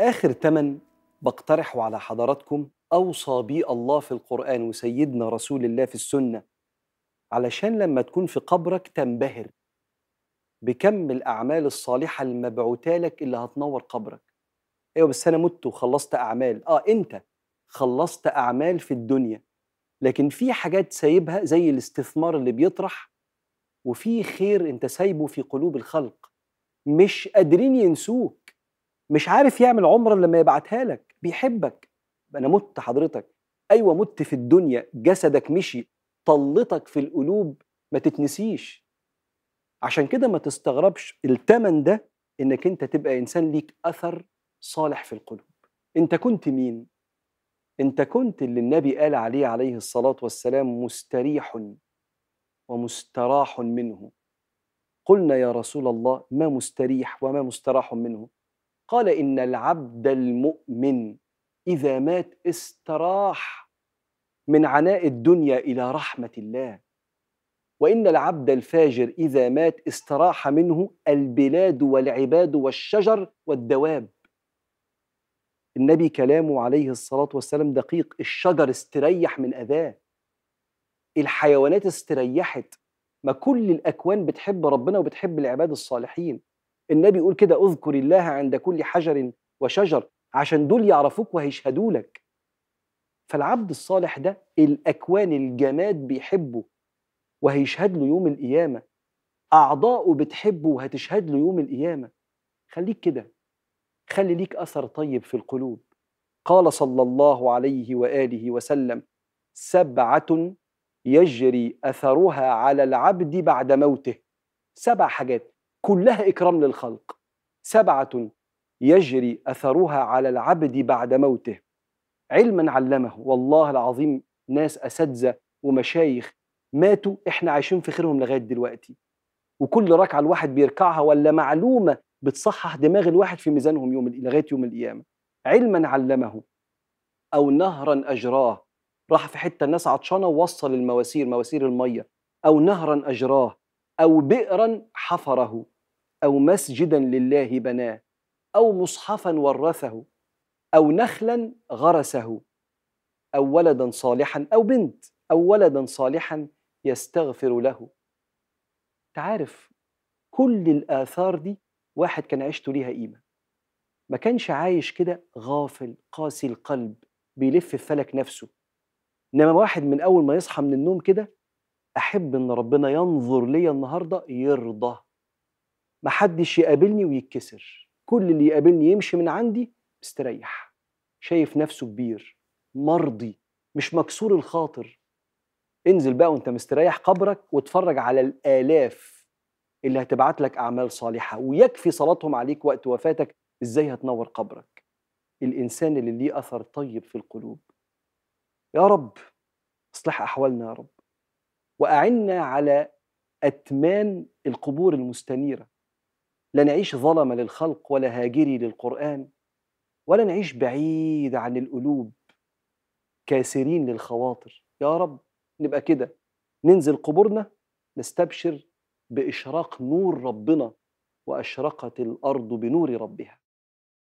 آخر تمن بقترحه على حضراتكم أوصى بي الله في القرآن وسيدنا رسول الله في السنة علشان لما تكون في قبرك تنبهر بكم الأعمال الصالحة المبعوتة لك اللي هتنور قبرك أيوة بس أنا مت وخلصت أعمال آه أنت خلصت أعمال في الدنيا لكن في حاجات سايبها زي الاستثمار اللي بيطرح وفي خير أنت سايبه في قلوب الخلق مش قادرين ينسوه مش عارف يعمل عمره لما يبعتها لك بيحبك انا مت حضرتك ايوه مت في الدنيا جسدك مشي طلتك في القلوب ما تتنسيش عشان كده ما تستغربش التمن ده انك انت تبقى انسان ليك اثر صالح في القلوب انت كنت مين انت كنت اللي النبي قال عليه عليه الصلاه والسلام مستريح ومستراح منه قلنا يا رسول الله ما مستريح وما مستراح منه قال إن العبد المؤمن إذا مات استراح من عناء الدنيا إلى رحمة الله وإن العبد الفاجر إذا مات استراح منه البلاد والعباد والشجر والدواب النبي كلامه عليه الصلاة والسلام دقيق الشجر استريح من أذاه الحيوانات استريحت ما كل الأكوان بتحب ربنا وبتحب العباد الصالحين النبي يقول كده اذكر الله عند كل حجر وشجر عشان دول يعرفوك وهيشهدوا لك فالعبد الصالح ده الاكوان الجماد بيحبه وهيشهد له يوم القيامه اعضاؤه بتحبه وهتشهد له يوم القيامه خليك كده خلي ليك اثر طيب في القلوب قال صلى الله عليه واله وسلم سبعه يجري اثرها على العبد بعد موته سبع حاجات كلها إكرام للخلق سبعة يجري أثرها على العبد بعد موته علما علمه والله العظيم ناس أساتذة ومشايخ ماتوا إحنا عايشين في خيرهم لغاية دلوقتي وكل ركعة الواحد بيركعها ولا معلومة بتصحح دماغ الواحد في ميزانهم يوم لغاية يوم القيامة علما علمه أو نهرا أجراه راح في حتة الناس عطشانة ووصل المواسير مواسير المية أو نهرا أجراه أو بئرا حفره أو مسجدا لله بناه أو مصحفا ورثه أو نخلا غرسه أو ولدا صالحا أو بنت أو ولدا صالحا يستغفر له تعرف كل الآثار دي واحد كان عيشته ليها قيمة ما كانش عايش كده غافل قاسي القلب بيلف في فلك نفسه إنما واحد من أول ما يصحى من النوم كده أحب إن ربنا ينظر ليا النهاردة يرضى محدش يقابلني ويتكسر كل اللي يقابلني يمشي من عندي مستريح شايف نفسه كبير مرضي مش مكسور الخاطر انزل بقى وانت مستريح قبرك واتفرج على الالاف اللي هتبعت لك اعمال صالحه ويكفي صلاتهم عليك وقت وفاتك ازاي هتنور قبرك الانسان اللي ليه اثر طيب في القلوب يا رب اصلح احوالنا يا رب واعنا على اتمان القبور المستنيره لا نعيش ظلمة للخلق ولا هاجري للقرآن ولا نعيش بعيد عن القلوب كاسرين للخواطر يا رب نبقى كده ننزل قبورنا نستبشر بإشراق نور ربنا وأشرقت الأرض بنور ربها